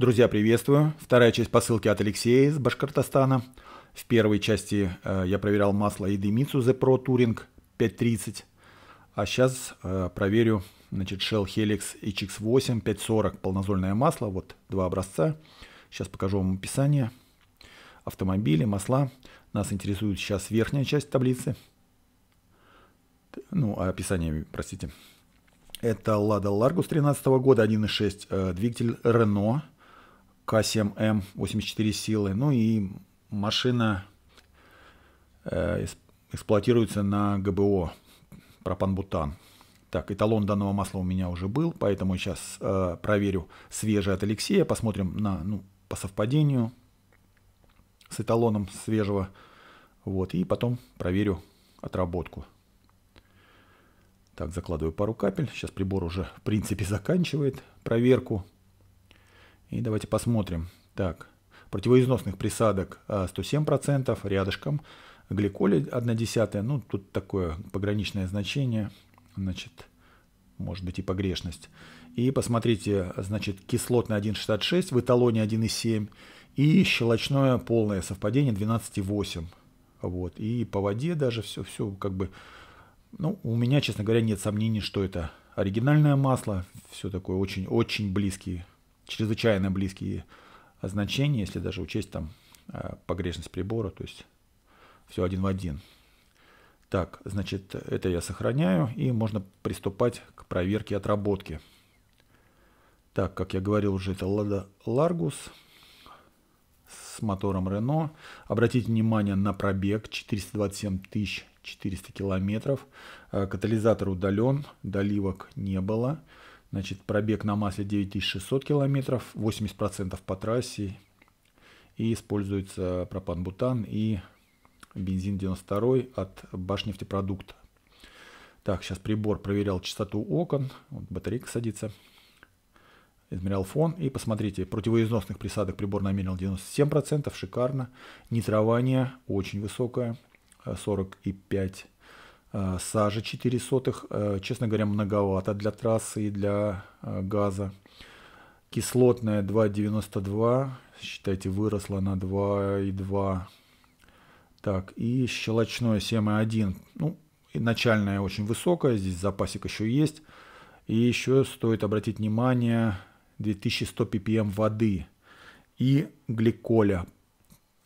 Друзья, приветствую. Вторая часть посылки от Алексея из Башкортостана. В первой части э, я проверял масло и Idemitsu The Pro Touring 530. А сейчас э, проверю значит, Shell Helix HX8 540 полнозольное масло. Вот два образца. Сейчас покажу вам описание. Автомобили, масла. Нас интересует сейчас верхняя часть таблицы. Ну, а описание, простите. Это Lada Largus 13 года, 1.6 э, двигатель Renault к7М 84 силы. Ну и машина э, эксплуатируется на ГБО пропан-бутан. Так, эталон данного масла у меня уже был, поэтому сейчас э, проверю свежий от Алексея, посмотрим на, ну, по совпадению с эталоном свежего. Вот, и потом проверю отработку. Так, закладываю пару капель. Сейчас прибор уже, в принципе, заканчивает проверку. И давайте посмотрим. Так, противоизносных присадок 107%, а, рядышком гликоли 1,1, ну тут такое пограничное значение, значит, может быть и погрешность. И посмотрите, значит, кислотное 1,66, в эталоне 1,7 и щелочное полное совпадение 12,8. Вот, и по воде даже все, все как бы, ну, у меня, честно говоря, нет сомнений, что это оригинальное масло, все такое очень-очень близкие чрезвычайно близкие значения, если даже учесть там э, погрешность прибора, то есть все один в один. Так, значит, это я сохраняю, и можно приступать к проверке отработки. Так, как я говорил уже, это Lada Largus с мотором Renault. Обратите внимание на пробег 427 тысяч 400 километров. Э, катализатор удален, доливок не было. Значит, пробег на масле 9600 километров, 80% по трассе. И используется пропан-бутан и бензин 92 от Башнефтепродукта. Так, сейчас прибор проверял частоту окон. Вот батарейка садится. Измерял фон. И посмотрите, противоизносных присадок прибор намерил 97%. Шикарно. Нитрование очень высокое. 45%. Э, Сажа 4 сотых, э, честно говоря, многовато для трассы и для э, газа. Кислотная 2,92, считайте, выросла на 2,2. Так, и щелочное 7,1. Ну, начальная очень высокая, здесь запасик еще есть. И еще стоит обратить внимание 2100 ppm воды и гликоля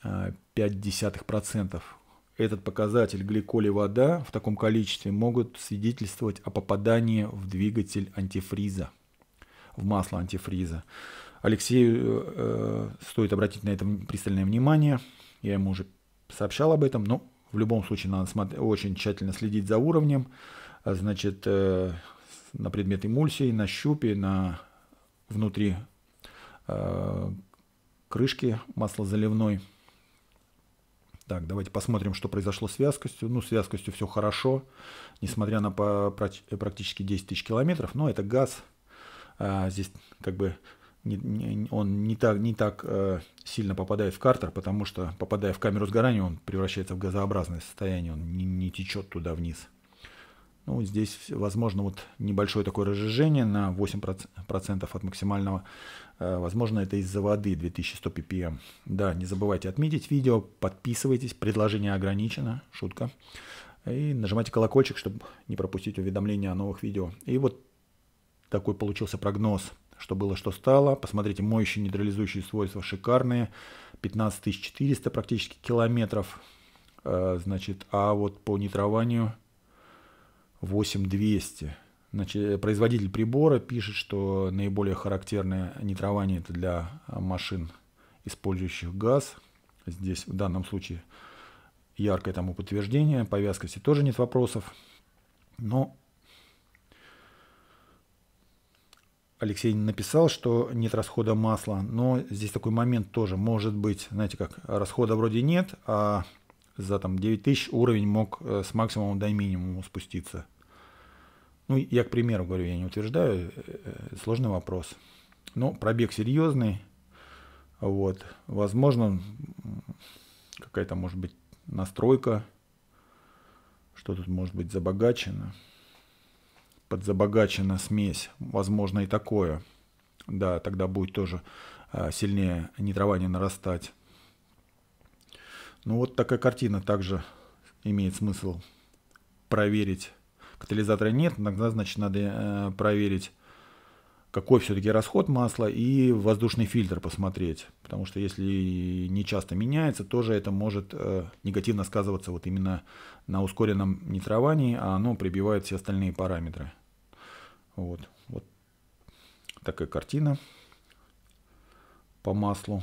0,5% этот показатель гликоли вода в таком количестве могут свидетельствовать о попадании в двигатель антифриза, в масло антифриза. Алексею э, э стоит обратить на это пристальное внимание. Я ему уже сообщал об этом, но в любом случае надо смотри, очень тщательно следить за уровнем, значит, э, на предмет эмульсии, на щупе, на внутри э, крышки маслозаливной. заливной так, давайте посмотрим, что произошло с вязкостью. Ну, с вязкостью все хорошо, несмотря на по, э, практически 10 тысяч километров. Но это газ. А, здесь как бы не, не, он не так, не так э, сильно попадает в картер, потому что, попадая в камеру сгорания, он превращается в газообразное состояние, он не, не течет туда вниз. Ну, здесь, возможно, вот небольшое такое разжижение на 8% от максимального. Э, возможно, это из-за воды 2100 ppm. Да, не забывайте отметить видео, подписывайтесь, предложение ограничено, шутка. И нажимайте колокольчик, чтобы не пропустить уведомления о новых видео. И вот такой получился прогноз, что было, что стало. Посмотрите, моющие нейтрализующие свойства шикарные. 15400 практически километров. Э, значит, а вот по нитрованию 8200. Значит, э, производитель прибора пишет, что наиболее характерное нитрование это для а, машин, использующих газ. Здесь в данном случае яркое тому подтверждение. По вязкости тоже нет вопросов. Но Алексей написал, что нет расхода масла, но здесь такой момент тоже может быть, знаете как, расхода вроде нет, а за там 9000 уровень мог э, с максимума до минимума спуститься. Ну, я к примеру говорю, я не утверждаю, э, э, сложный вопрос. Но пробег серьезный, вот, возможно, какая-то может быть настройка, что тут может быть забогачено, подзабогачена смесь, возможно и такое. Да, тогда будет тоже а, сильнее нитрование нарастать. Ну вот такая картина также имеет смысл проверить катализатора нет, тогда, значит, надо э, проверить, какой все-таки расход масла и воздушный фильтр посмотреть. Потому что если не часто меняется, тоже это может э, негативно сказываться вот именно на ускоренном нитровании, а оно прибивает все остальные параметры. Вот, вот такая картина по маслу.